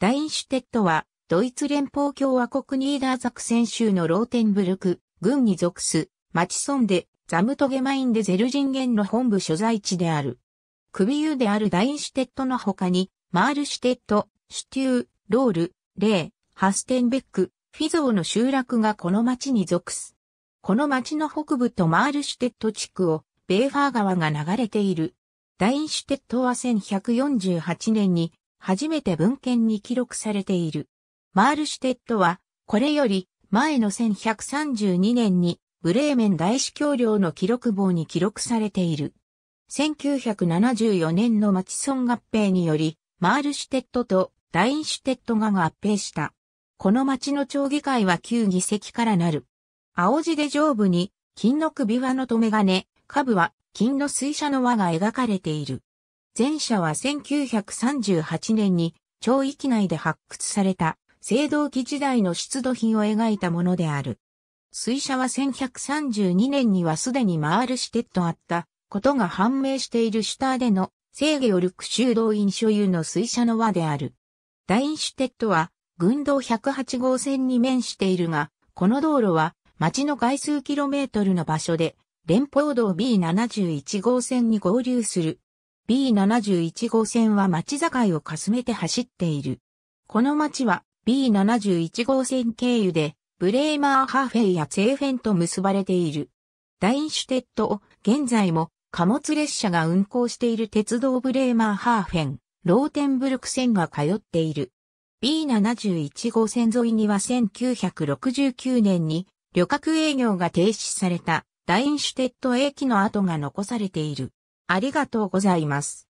ダインシュテットは、ドイツ連邦共和国ニーダーザクセン州のローテンブルク、軍に属す、マチソンで、ザムトゲマインでゼルジンゲンの本部所在地である。首湯であるダインシュテットの他に、マールシュテット、シュテュー、ロール、レー、ハステンベック、フィゾーの集落がこの町に属す。この町の北部とマールシュテット地区を、ベーファー川が流れている。ダインシュテットは1148年に初めて文献に記録されている。マールシュテットは、これより前の1132年にブレーメン大司教領の記録簿に記録されている。1974年のマチソン合併により、マールシュテットとダインシュテットが合併した。この町の町議会は9議席からなる。青字で上部に、金の首輪の留め金、下部は金の水車の輪が描かれている。前者は1938年に町域内で発掘された青銅器時代の出土品を描いたものである。水車は1132年にはすでにマールシテッドあったことが判明しているシュターでの制御ク修道院所有の水車の輪である。ダインシュテッドは軍道108号線に面しているが、この道路は町の外数キロメートルの場所で連邦道 B71 号線に合流する B71 号線は町境をかすめて走っている。この町は B71 号線経由でブレーマーハーフェイやツェーフェンと結ばれている。ダインシュテットを現在も貨物列車が運行している鉄道ブレーマーハーフェン、ローテンブルク線が通っている。B71 号線沿いには1969年に旅客営業が停止されたダインシュテット駅の跡が残されている。ありがとうございます。